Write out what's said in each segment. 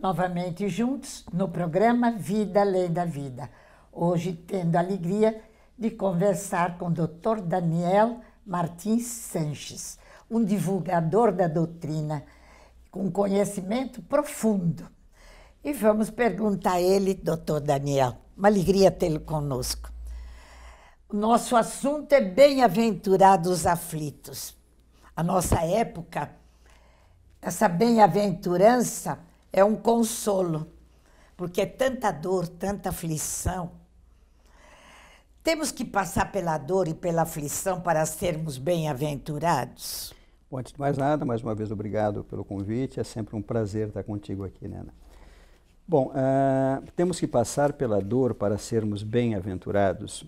novamente juntos no programa Vida Além da Vida. Hoje tendo a alegria de conversar com o Dr. Daniel Martins Sanches, um divulgador da doutrina com conhecimento profundo. E vamos perguntar a ele, Dr. Daniel. Uma alegria tê-lo conosco. nosso assunto é bem-aventurados aflitos. A nossa época, essa bem-aventurança é um consolo, porque é tanta dor, tanta aflição. Temos que passar pela dor e pela aflição para sermos bem-aventurados. Bom, antes de mais nada, mais uma vez obrigado pelo convite. É sempre um prazer estar contigo aqui, Nena. Bom, uh, temos que passar pela dor para sermos bem-aventurados.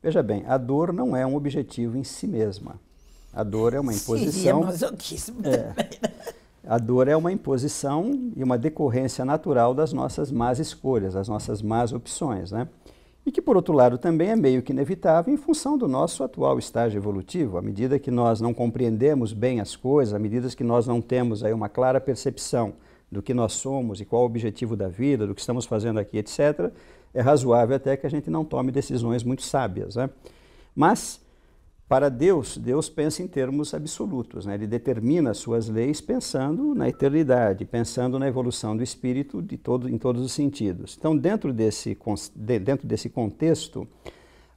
Veja bem, a dor não é um objetivo em si mesma. A dor é uma imposição. Seria masoquismo é, também. Né? A dor é uma imposição e uma decorrência natural das nossas más escolhas, das nossas más opções, né? E que, por outro lado, também é meio que inevitável em função do nosso atual estágio evolutivo. À medida que nós não compreendemos bem as coisas, à medida que nós não temos aí uma clara percepção do que nós somos e qual o objetivo da vida, do que estamos fazendo aqui, etc., é razoável até que a gente não tome decisões muito sábias. Né? Mas para Deus, Deus pensa em termos absolutos, né? ele determina suas leis pensando na eternidade, pensando na evolução do espírito de todo, em todos os sentidos. Então, dentro desse, dentro desse contexto,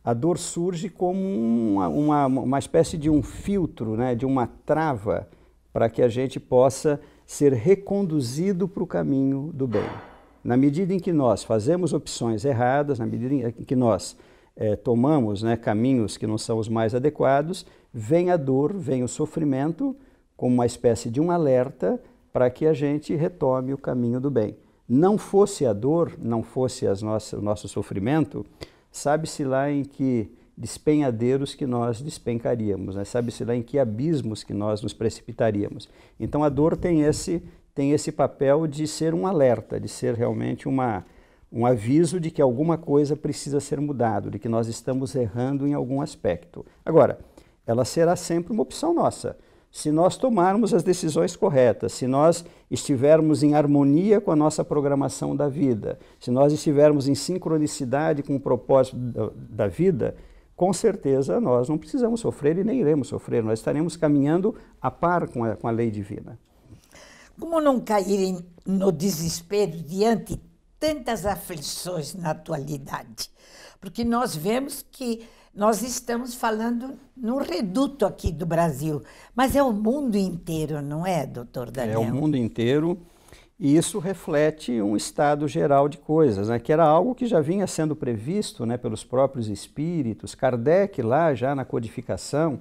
a dor surge como uma, uma, uma espécie de um filtro, né? de uma trava, para que a gente possa ser reconduzido para o caminho do bem. Na medida em que nós fazemos opções erradas, na medida em que nós é, tomamos né, caminhos que não são os mais adequados, vem a dor, vem o sofrimento, como uma espécie de um alerta para que a gente retome o caminho do bem. Não fosse a dor, não fosse as nossas, o nosso sofrimento, sabe-se lá em que despenhadeiros que nós despencaríamos, né? sabe-se lá em que abismos que nós nos precipitaríamos. Então a dor tem esse, tem esse papel de ser um alerta, de ser realmente uma, um aviso de que alguma coisa precisa ser mudado, de que nós estamos errando em algum aspecto. Agora, ela será sempre uma opção nossa. Se nós tomarmos as decisões corretas, se nós estivermos em harmonia com a nossa programação da vida, se nós estivermos em sincronicidade com o propósito da vida, com certeza nós não precisamos sofrer e nem iremos sofrer, nós estaremos caminhando a par com a, com a lei divina. Como não caírem no desespero diante tantas aflições na atualidade, porque nós vemos que nós estamos falando num reduto aqui do Brasil, mas é o mundo inteiro, não é, doutor Daniel? É o mundo inteiro e isso reflete um estado geral de coisas, né? que era algo que já vinha sendo previsto né, pelos próprios espíritos. Kardec, lá já na codificação,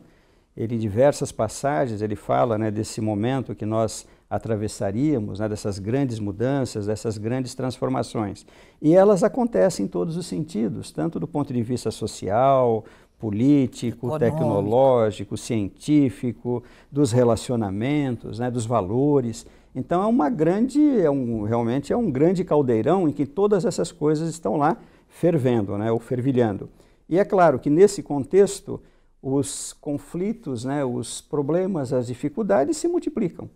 ele diversas passagens, ele fala né, desse momento que nós atravessaríamos, né, dessas grandes mudanças, dessas grandes transformações. E elas acontecem em todos os sentidos, tanto do ponto de vista social, político, Econômico. tecnológico, científico, dos relacionamentos, né, dos valores. Então é uma grande, é um, realmente é um grande caldeirão em que todas essas coisas estão lá fervendo, né, ou fervilhando. E é claro que nesse contexto os conflitos, né, os problemas, as dificuldades se multiplicam.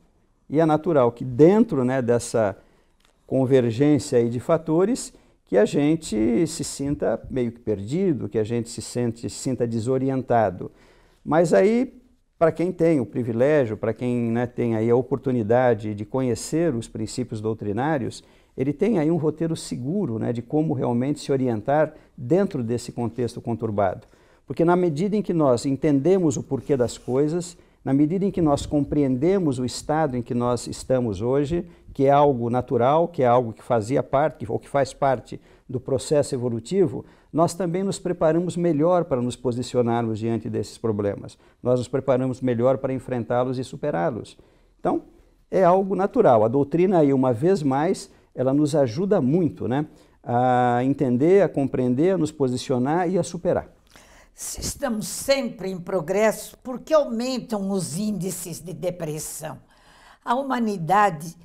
E é natural que dentro né, dessa convergência aí de fatores que a gente se sinta meio que perdido, que a gente se, sente, se sinta desorientado. Mas aí, para quem tem o privilégio, para quem né, tem aí a oportunidade de conhecer os princípios doutrinários, ele tem aí um roteiro seguro né, de como realmente se orientar dentro desse contexto conturbado. Porque na medida em que nós entendemos o porquê das coisas, na medida em que nós compreendemos o estado em que nós estamos hoje, que é algo natural, que é algo que fazia parte, ou que faz parte do processo evolutivo, nós também nos preparamos melhor para nos posicionarmos diante desses problemas. Nós nos preparamos melhor para enfrentá-los e superá-los. Então, é algo natural. A doutrina, aí, uma vez mais, ela nos ajuda muito né, a entender, a compreender, a nos posicionar e a superar. Se estamos sempre em progresso, por que aumentam os índices de depressão? A humanidade,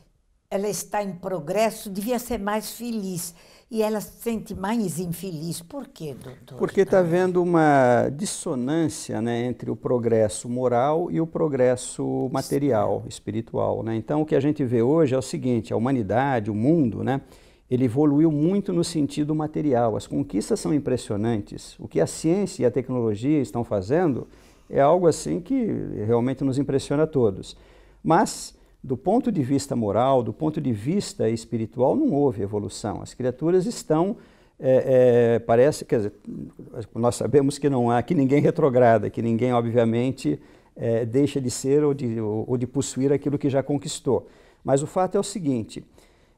ela está em progresso, devia ser mais feliz. E ela se sente mais infeliz. Por quê, doutor? Porque está havendo uma dissonância né, entre o progresso moral e o progresso material, espiritual. Né? Então, o que a gente vê hoje é o seguinte, a humanidade, o mundo, né? ele evoluiu muito no sentido material. As conquistas são impressionantes. O que a ciência e a tecnologia estão fazendo é algo assim que realmente nos impressiona a todos. Mas, do ponto de vista moral, do ponto de vista espiritual, não houve evolução. As criaturas estão, é, é, parece, quer dizer, nós sabemos que não há, que ninguém retrograda, que ninguém, obviamente, é, deixa de ser ou de, ou de possuir aquilo que já conquistou. Mas o fato é o seguinte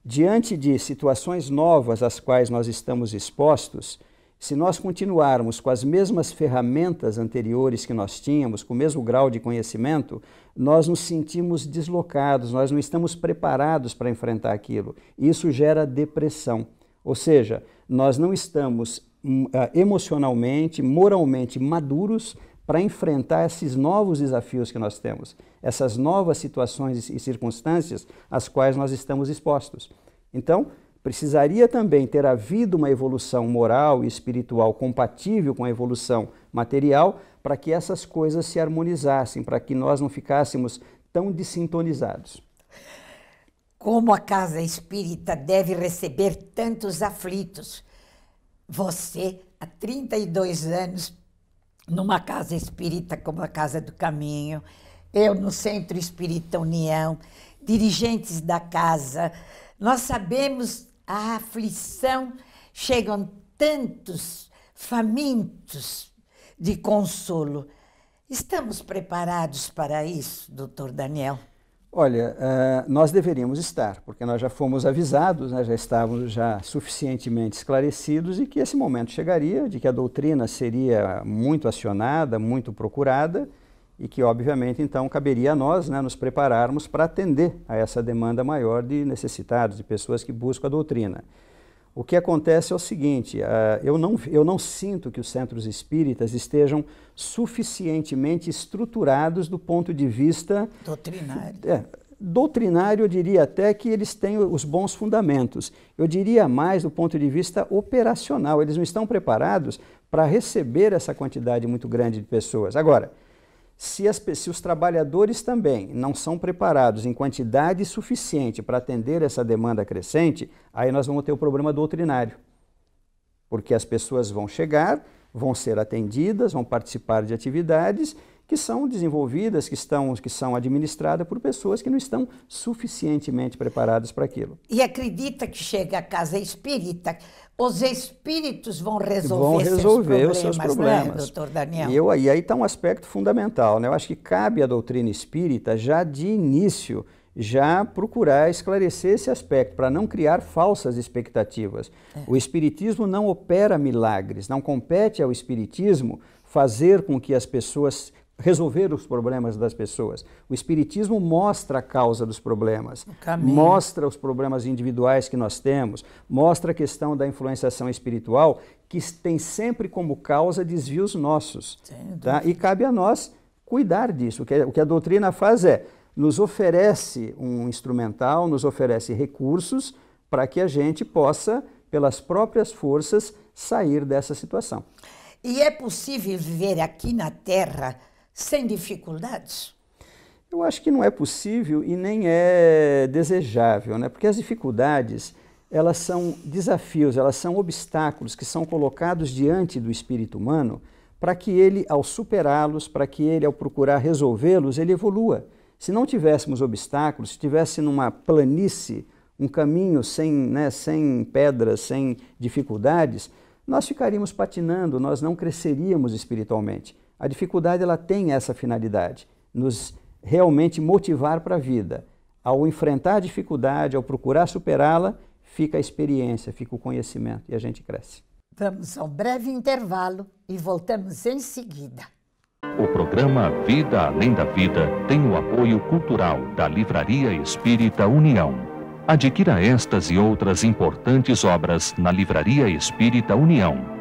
Diante de situações novas às quais nós estamos expostos, se nós continuarmos com as mesmas ferramentas anteriores que nós tínhamos, com o mesmo grau de conhecimento, nós nos sentimos deslocados, nós não estamos preparados para enfrentar aquilo. Isso gera depressão. Ou seja, nós não estamos hum, ah, emocionalmente, moralmente maduros para enfrentar esses novos desafios que nós temos, essas novas situações e circunstâncias às quais nós estamos expostos. Então, precisaria também ter havido uma evolução moral e espiritual compatível com a evolução material para que essas coisas se harmonizassem, para que nós não ficássemos tão desintonizados. Como a casa espírita deve receber tantos aflitos? Você, há 32 anos, numa casa espírita como a Casa do Caminho, eu no Centro Espírita União, dirigentes da casa. Nós sabemos a aflição, chegam tantos famintos de consolo. Estamos preparados para isso, doutor Daniel? Olha, uh, nós deveríamos estar, porque nós já fomos avisados, né, já estávamos já suficientemente esclarecidos e que esse momento chegaria, de que a doutrina seria muito acionada, muito procurada e que, obviamente, então caberia a nós né, nos prepararmos para atender a essa demanda maior de necessitados, de pessoas que buscam a doutrina o que acontece é o seguinte: eh, eu não, eu não sinto que os centros espíritas estejam suficientemente estruturados do ponto de vista. Doutrinário. É, doutrinário, eu diria até que eles têm os bons fundamentos. Eu diria mais do ponto de vista operacional, eles não estão preparados para receber essa quantidade muito grande de pessoas. Agora, se, as, se os trabalhadores também não são preparados em quantidade suficiente para atender essa demanda crescente, aí nós vamos ter o problema doutrinário. Porque as pessoas vão chegar, vão ser atendidas, vão participar de atividades que são desenvolvidas, que, estão, que são administradas por pessoas que não estão suficientemente preparadas para aquilo. E acredita que chega a casa espírita, os espíritos vão resolver, vão resolver seus problemas, os seus problemas. Né, né doutor Daniel? E, eu, e aí está um aspecto fundamental. Né? Eu acho que cabe à doutrina espírita, já de início, já procurar esclarecer esse aspecto, para não criar falsas expectativas. É. O Espiritismo não opera milagres, não compete ao Espiritismo fazer com que as pessoas resolver os problemas das pessoas. O Espiritismo mostra a causa dos problemas, mostra os problemas individuais que nós temos, mostra a questão da influenciação espiritual, que tem sempre como causa desvios nossos. Tá? E cabe a nós cuidar disso. O que, é, o que a doutrina faz é nos oferece um instrumental, nos oferece recursos para que a gente possa, pelas próprias forças, sair dessa situação. E é possível viver aqui na Terra sem dificuldades? Eu acho que não é possível e nem é desejável, né? porque as dificuldades elas são desafios, elas são obstáculos que são colocados diante do espírito humano para que ele, ao superá-los, para que ele, ao procurar resolvê-los, ele evolua. Se não tivéssemos obstáculos, se tivesse numa planície um caminho sem, né, sem pedras, sem dificuldades, nós ficaríamos patinando, nós não cresceríamos espiritualmente. A dificuldade ela tem essa finalidade, nos realmente motivar para a vida. Ao enfrentar a dificuldade, ao procurar superá-la, fica a experiência, fica o conhecimento e a gente cresce. Vamos ao breve intervalo e voltamos em seguida. O programa Vida Além da Vida tem o apoio cultural da Livraria Espírita União. Adquira estas e outras importantes obras na Livraria Espírita União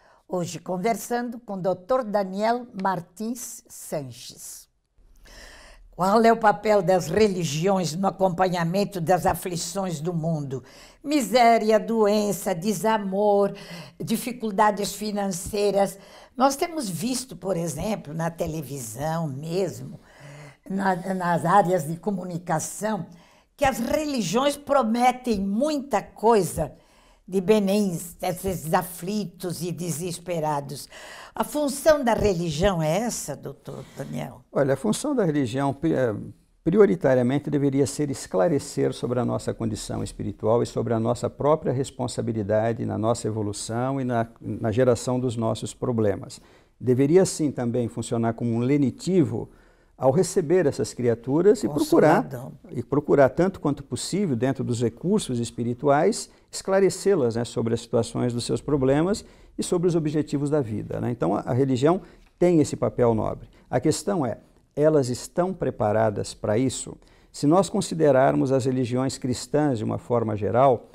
Hoje conversando com o Dr. Daniel Martins Sanches. Qual é o papel das religiões no acompanhamento das aflições do mundo? Miséria, doença, desamor, dificuldades financeiras. Nós temos visto, por exemplo, na televisão mesmo, na, nas áreas de comunicação, que as religiões prometem muita coisa de Benins, esses aflitos e desesperados. A função da religião é essa, doutor Daniel? Olha, a função da religião eh, prioritariamente deveria ser esclarecer sobre a nossa condição espiritual e sobre a nossa própria responsabilidade na nossa evolução e na, na geração dos nossos problemas. Deveria sim também funcionar como um lenitivo ao receber essas criaturas e procurar e procurar tanto quanto possível dentro dos recursos espirituais esclarecê-las né, sobre as situações dos seus problemas e sobre os objetivos da vida. Né? Então a, a religião tem esse papel nobre. A questão é, elas estão preparadas para isso? Se nós considerarmos as religiões cristãs de uma forma geral,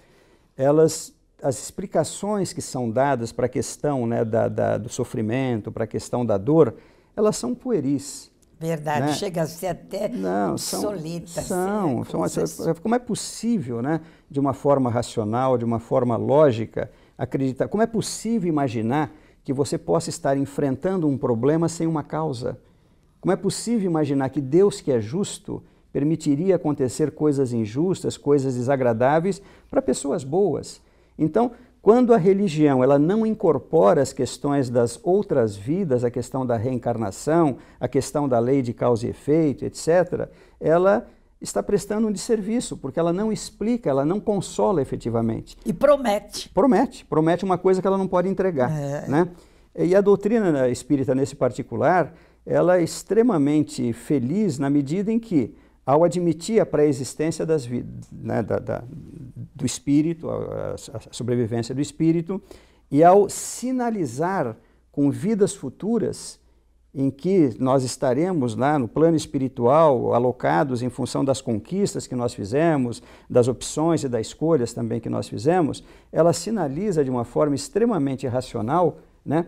elas as explicações que são dadas para a questão né, da, da, do sofrimento, para a questão da dor, elas são pueris Verdade, né? chega a ser até Não, são, solita. Assim, são, né? são, são, como é possível, né, de uma forma racional, de uma forma lógica, acreditar? Como é possível imaginar que você possa estar enfrentando um problema sem uma causa? Como é possível imaginar que Deus, que é justo, permitiria acontecer coisas injustas, coisas desagradáveis para pessoas boas? Então, quando a religião ela não incorpora as questões das outras vidas, a questão da reencarnação, a questão da lei de causa e efeito, etc., ela está prestando um desserviço, porque ela não explica, ela não consola efetivamente. E promete. Promete, promete uma coisa que ela não pode entregar. É. Né? E a doutrina espírita, nesse particular, ela é extremamente feliz na medida em que ao admitir a pré-existência das né, da, da, do espírito, a, a sobrevivência do espírito, e ao sinalizar com vidas futuras em que nós estaremos lá né, no plano espiritual, alocados em função das conquistas que nós fizemos, das opções e das escolhas também que nós fizemos, ela sinaliza de uma forma extremamente racional, né,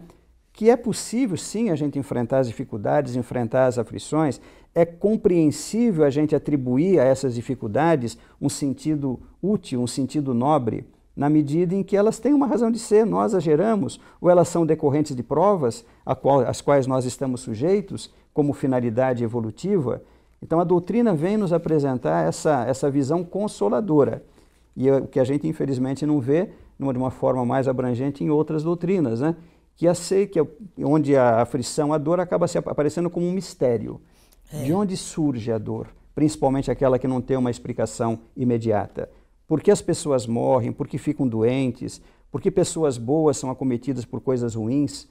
que é possível sim a gente enfrentar as dificuldades, enfrentar as aflições, é compreensível a gente atribuir a essas dificuldades um sentido útil, um sentido nobre, na medida em que elas têm uma razão de ser, nós as geramos, ou elas são decorrentes de provas qual, às quais nós estamos sujeitos como finalidade evolutiva. Então a doutrina vem nos apresentar essa, essa visão consoladora. E é o que a gente infelizmente não vê de uma forma mais abrangente em outras doutrinas, né? que a ser, que é onde a aflição, a dor acaba se aparecendo como um mistério. É. De onde surge a dor? Principalmente aquela que não tem uma explicação imediata. Por que as pessoas morrem? Por que ficam doentes? Por que pessoas boas são acometidas por coisas ruins?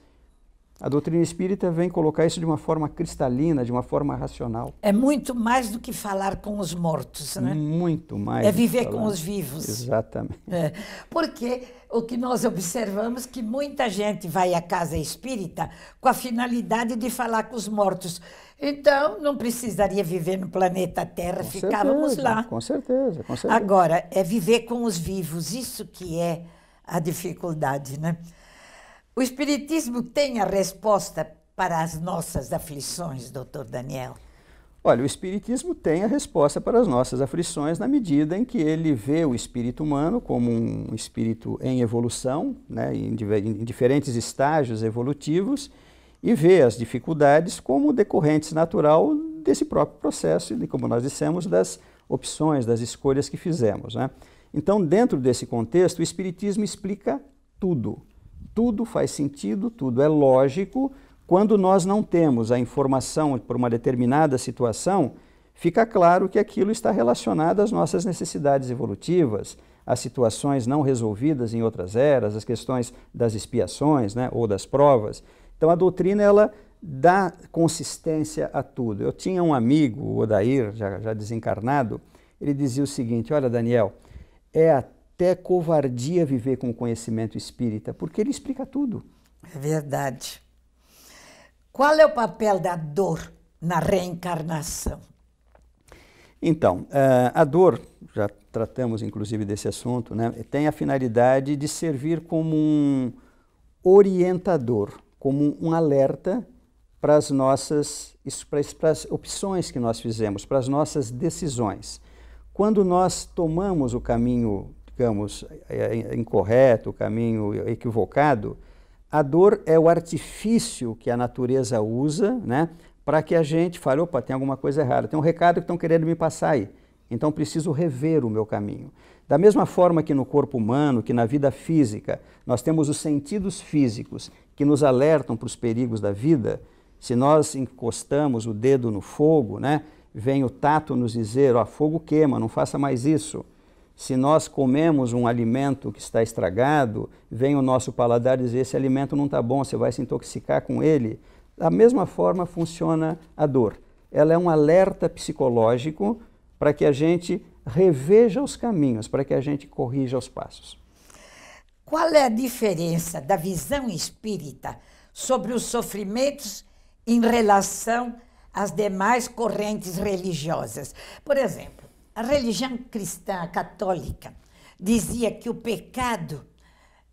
A doutrina espírita vem colocar isso de uma forma cristalina, de uma forma racional. É muito mais do que falar com os mortos, né? Muito mais. É viver com os vivos. Exatamente. É. Porque o que nós observamos é que muita gente vai à casa espírita com a finalidade de falar com os mortos. Então, não precisaria viver no planeta Terra, com ficávamos certeza, lá. Com certeza, com certeza. Agora, é viver com os vivos, isso que é a dificuldade, né? O Espiritismo tem a resposta para as nossas aflições, doutor Daniel? Olha, o Espiritismo tem a resposta para as nossas aflições na medida em que ele vê o espírito humano como um espírito em evolução, né, em, diferentes estágios evolutivos, e vê as dificuldades como decorrentes natural desse próprio processo e, como nós dissemos, das opções, das escolhas que fizemos. Né? Então, dentro desse contexto, o Espiritismo explica tudo. Tudo faz sentido, tudo é lógico. Quando nós não temos a informação por uma determinada situação, fica claro que aquilo está relacionado às nossas necessidades evolutivas, às situações não resolvidas em outras eras, às questões das expiações né, ou das provas. Então a doutrina ela dá consistência a tudo. Eu tinha um amigo, o Odair, já, já desencarnado, ele dizia o seguinte: Olha, Daniel, é a até é covardia viver com o conhecimento espírita, porque ele explica tudo. É verdade. Qual é o papel da dor na reencarnação? Então, eh, a dor, já tratamos inclusive desse assunto, né, tem a finalidade de servir como um orientador, como um alerta para as nossas para as opções que nós fizemos, para as nossas decisões. Quando nós tomamos o caminho digamos, é, é, incorreto, o caminho equivocado, a dor é o artifício que a natureza usa né, para que a gente fale, opa, tem alguma coisa errada, tem um recado que estão querendo me passar aí, então preciso rever o meu caminho. Da mesma forma que no corpo humano, que na vida física, nós temos os sentidos físicos que nos alertam para os perigos da vida, se nós encostamos o dedo no fogo, né, vem o tato nos dizer, ó, fogo queima, não faça mais isso. Se nós comemos um alimento que está estragado, vem o nosso paladar dizer: esse alimento não está bom, você vai se intoxicar com ele. Da mesma forma funciona a dor. Ela é um alerta psicológico para que a gente reveja os caminhos, para que a gente corrija os passos. Qual é a diferença da visão espírita sobre os sofrimentos em relação às demais correntes religiosas? Por exemplo, a religião cristã católica dizia que o pecado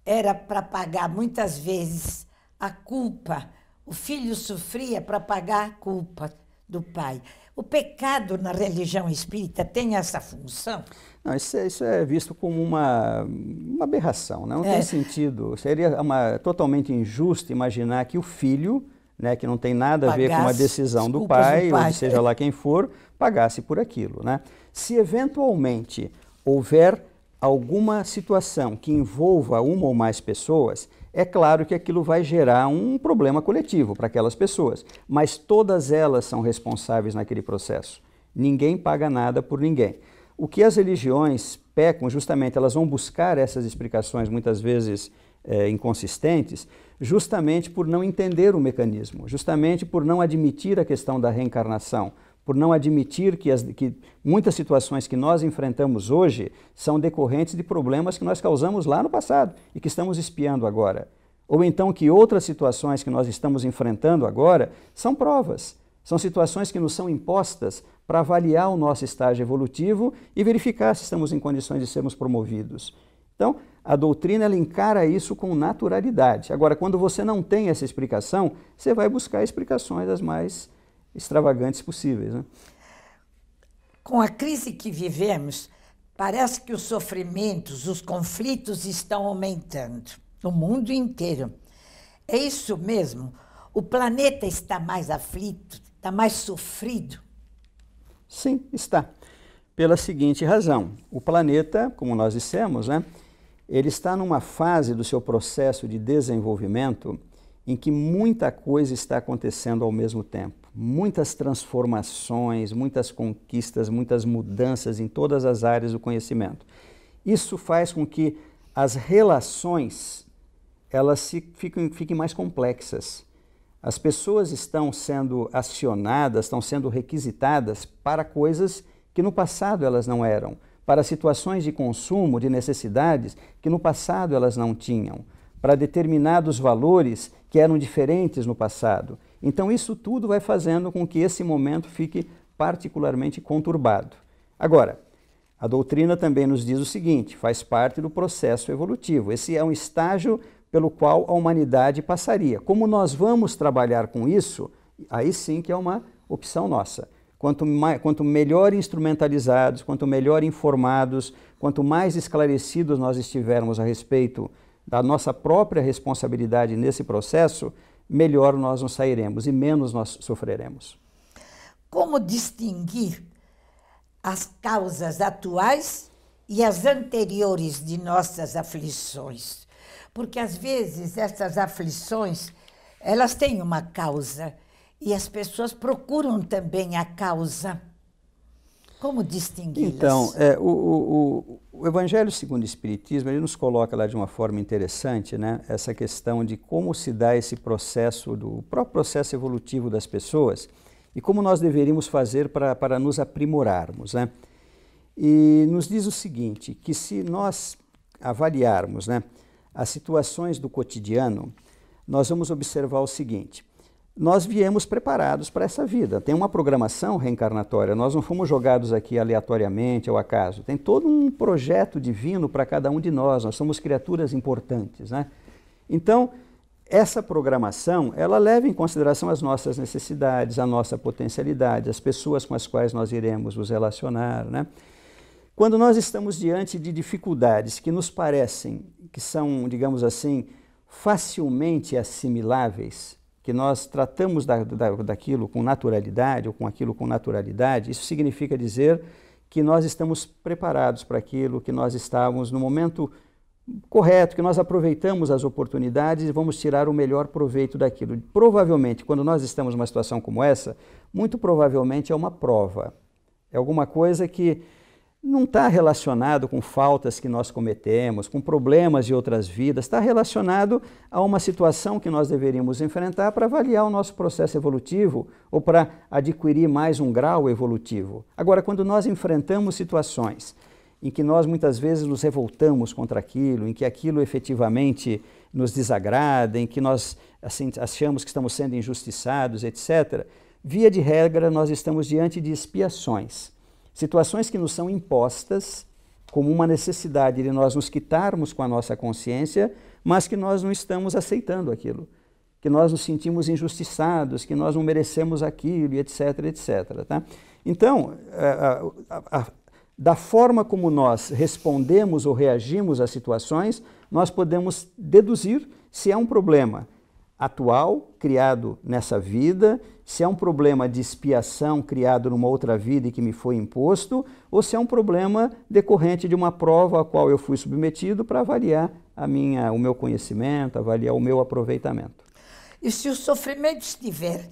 era para pagar muitas vezes a culpa. O filho sofria para pagar a culpa do pai. O pecado na religião espírita tem essa função? Não, isso, é, isso é visto como uma, uma aberração, né? não é. tem sentido. Seria uma, totalmente injusto imaginar que o filho né, que não tem nada a ver com a decisão do pai, do pai, ou seja lá quem for, pagasse por aquilo. Né? Se eventualmente houver alguma situação que envolva uma ou mais pessoas, é claro que aquilo vai gerar um problema coletivo para aquelas pessoas, mas todas elas são responsáveis naquele processo. Ninguém paga nada por ninguém. O que as religiões pecam, justamente, elas vão buscar essas explicações muitas vezes é, inconsistentes, justamente por não entender o mecanismo, justamente por não admitir a questão da reencarnação, por não admitir que, as, que, muitas situações que nós enfrentamos hoje são decorrentes de problemas que nós causamos lá no passado e que estamos espiando agora. Ou então que outras situações que nós estamos enfrentando agora são provas, são situações que nos são impostas para avaliar o nosso estágio evolutivo e verificar se estamos em condições de sermos promovidos. Então, a doutrina ela encara isso com naturalidade. Agora, quando você não tem essa explicação, você vai buscar explicações as mais extravagantes possíveis. Né? Com a crise que vivemos, parece que os sofrimentos, os conflitos estão aumentando no mundo inteiro. É isso mesmo? O planeta está mais aflito, está mais sofrido? Sim, está. Pela seguinte razão: o planeta, como nós dissemos, né? ele está numa fase do seu processo de desenvolvimento em que muita coisa está acontecendo ao mesmo tempo. Muitas transformações, muitas conquistas, muitas mudanças em todas as áreas do conhecimento. Isso faz com que as relações elas se, fiquem, fiquem mais complexas. As pessoas estão sendo acionadas, estão sendo requisitadas para coisas que no passado elas não eram para situações de consumo, de necessidades que no passado elas não tinham, para determinados valores que eram diferentes no passado. Então, isso tudo vai fazendo com que esse momento fique particularmente conturbado. Agora, a doutrina também nos diz o seguinte: faz parte do processo evolutivo. Esse é um estágio pelo qual a humanidade passaria. Como nós vamos trabalhar com isso, aí sim que é uma opção nossa quanto, mais, quanto melhor instrumentalizados, quanto melhor informados, quanto mais esclarecidos nós estivermos a respeito da nossa própria responsabilidade nesse processo, melhor nós nos sairemos e menos nós sofreremos. Como distinguir as causas atuais e as anteriores de nossas aflições? Porque às vezes essas aflições, elas têm uma causa e as pessoas procuram também a causa. Como distinguir? Então, é, o, o, o, Evangelho segundo o Espiritismo, ele nos coloca lá de uma forma interessante, né? Essa questão de como se dá esse processo, do o próprio processo evolutivo das pessoas e como nós deveríamos fazer para, para nos aprimorarmos, né? E nos diz o seguinte, que se nós avaliarmos né, as situações do cotidiano, nós vamos observar o seguinte – nós viemos preparados para essa vida. Tem uma programação reencarnatória, nós não fomos jogados aqui aleatoriamente, ao acaso. Tem todo um projeto divino para cada um de nós, nós somos criaturas importantes. Né? Então, essa programação, ela leva em consideração as nossas necessidades, a nossa potencialidade, as pessoas com as quais nós iremos nos relacionar. Né? Quando nós estamos diante de dificuldades que nos parecem que são, digamos assim, facilmente assimiláveis, que nós tratamos da, da, daquilo com naturalidade ou com aquilo com naturalidade, isso significa dizer que nós estamos preparados para aquilo, que nós estávamos no momento correto, que nós aproveitamos as oportunidades e vamos tirar o melhor proveito daquilo. Provavelmente, quando nós estamos numa situação como essa, muito provavelmente é uma prova. É alguma coisa que não está relacionado com faltas que nós cometemos, com problemas de outras vidas, está relacionado a uma situação que nós deveríamos enfrentar para avaliar o nosso processo evolutivo ou para adquirir mais um grau evolutivo. Agora, quando nós enfrentamos situações em que nós muitas vezes nos revoltamos contra aquilo, em que aquilo efetivamente nos desagrada, em que nós assim, achamos que estamos sendo injustiçados, etc., via de regra, nós estamos diante de expiações. Situações que nos são impostas como uma necessidade de nós nos quitarmos com a nossa consciência, mas que nós não estamos aceitando aquilo, que nós nos sentimos injustiçados, que nós não merecemos aquilo, etc, etc. Tá? Então, eh, a, a, a, da forma como nós respondemos ou reagimos às situações, nós podemos deduzir se é um problema atual, criado nessa vida, se é um problema de expiação criado numa outra vida e que me foi imposto, ou se é um problema decorrente de uma prova a qual eu fui submetido para avaliar a minha, o meu conhecimento, avaliar o meu aproveitamento. E se o sofrimento estiver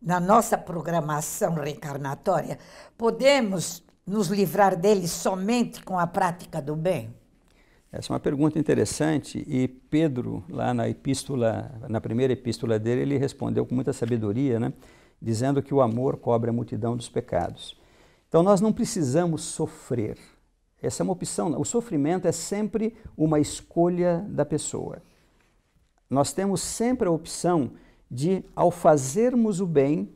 na nossa programação reencarnatória, podemos nos livrar dele somente com a prática do bem? Essa é uma pergunta interessante e Pedro, lá na epístola, na primeira epístola dele, ele respondeu com muita sabedoria, né? dizendo que o amor cobre a multidão dos pecados. Então nós não precisamos sofrer. Essa é uma opção. O sofrimento é sempre uma escolha da pessoa. Nós temos sempre a opção de, ao fazermos o bem,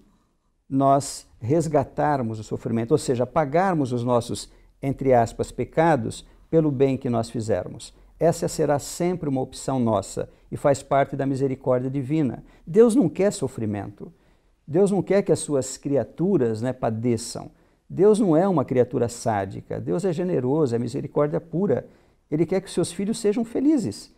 nós resgatarmos o sofrimento, ou seja, pagarmos os nossos, entre aspas, pecados pelo bem que nós fizermos. Essa será sempre uma opção nossa e faz parte da misericórdia divina. Deus não quer sofrimento. Deus não quer que as suas criaturas né, padeçam. Deus não é uma criatura sádica. Deus é generoso, é misericórdia pura. Ele quer que seus filhos sejam felizes.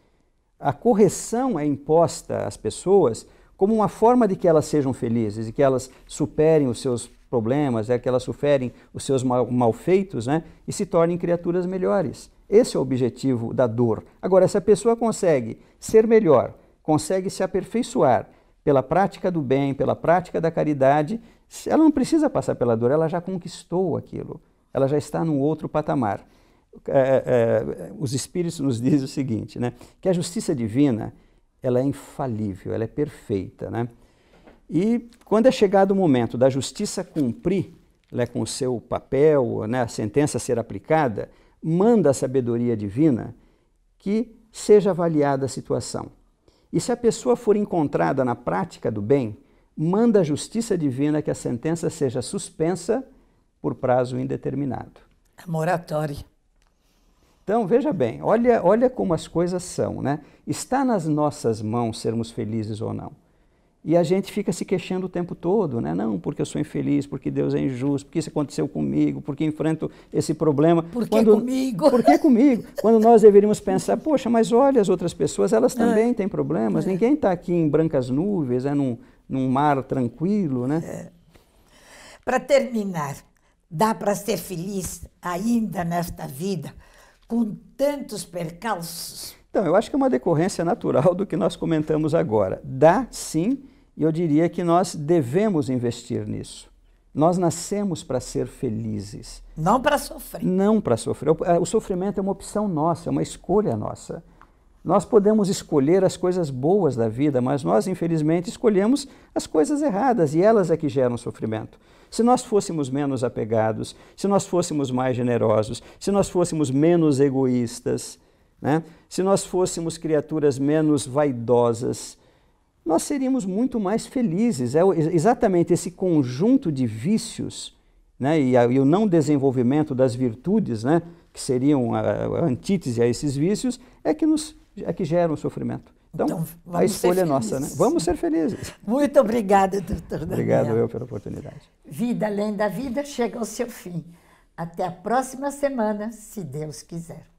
A correção é imposta às pessoas como uma forma de que elas sejam felizes e que elas superem os seus problemas, é que elas sofrem os seus malfeitos né, e se tornem criaturas melhores. Esse é o objetivo da dor. Agora, se a pessoa consegue ser melhor, consegue se aperfeiçoar pela prática do bem, pela prática da caridade, ela não precisa passar pela dor, ela já conquistou aquilo, ela já está num outro patamar. É, é, é, os Espíritos nos dizem o seguinte, né, que a justiça divina ela é infalível, ela é perfeita. Né? E quando é chegado o momento da justiça cumprir né, com o seu papel, né, a sentença ser aplicada, manda a sabedoria divina que seja avaliada a situação. E se a pessoa for encontrada na prática do bem, manda a justiça divina que a sentença seja suspensa por prazo indeterminado. É moratória. Então, veja bem, olha, olha como as coisas são, né? Está nas nossas mãos sermos felizes ou não. E a gente fica se queixando o tempo todo, né? Não, porque eu sou infeliz, porque Deus é injusto, porque isso aconteceu comigo, porque enfrento esse problema. Por que Quando, comigo? Por que comigo? Quando nós deveríamos pensar, poxa, mas olha as outras pessoas, elas é. também é. têm problemas, é. ninguém está aqui em brancas nuvens, é num, num mar tranquilo, né? É. Para terminar, dá para ser feliz ainda nesta vida com tantos percalços? Então, eu acho que é uma decorrência natural do que nós comentamos agora. Dá sim e eu diria que nós devemos investir nisso. Nós nascemos para ser felizes. Não para sofrer. Não para sofrer. É, o sofrimento é uma opção nossa, é uma escolha nossa. Nós podemos escolher as coisas boas da vida, mas nós, infelizmente, escolhemos as coisas erradas e elas é que geram sofrimento. Se nós fôssemos menos apegados, se nós fôssemos mais generosos, se nós fôssemos menos egoístas, né? se nós fôssemos criaturas menos vaidosas, nós seríamos muito mais felizes. É exatamente esse conjunto de vícios né, e, a, e, o não desenvolvimento das virtudes, né, que seriam a, a antítese a esses vícios, é que, nos, é que gera o sofrimento. Então, então a escolha é nossa, né? Vamos ser felizes. Muito obrigada, doutor Daniel. Obrigado eu pela oportunidade. Vida além da vida chega ao seu fim. Até a próxima semana, se Deus quiser.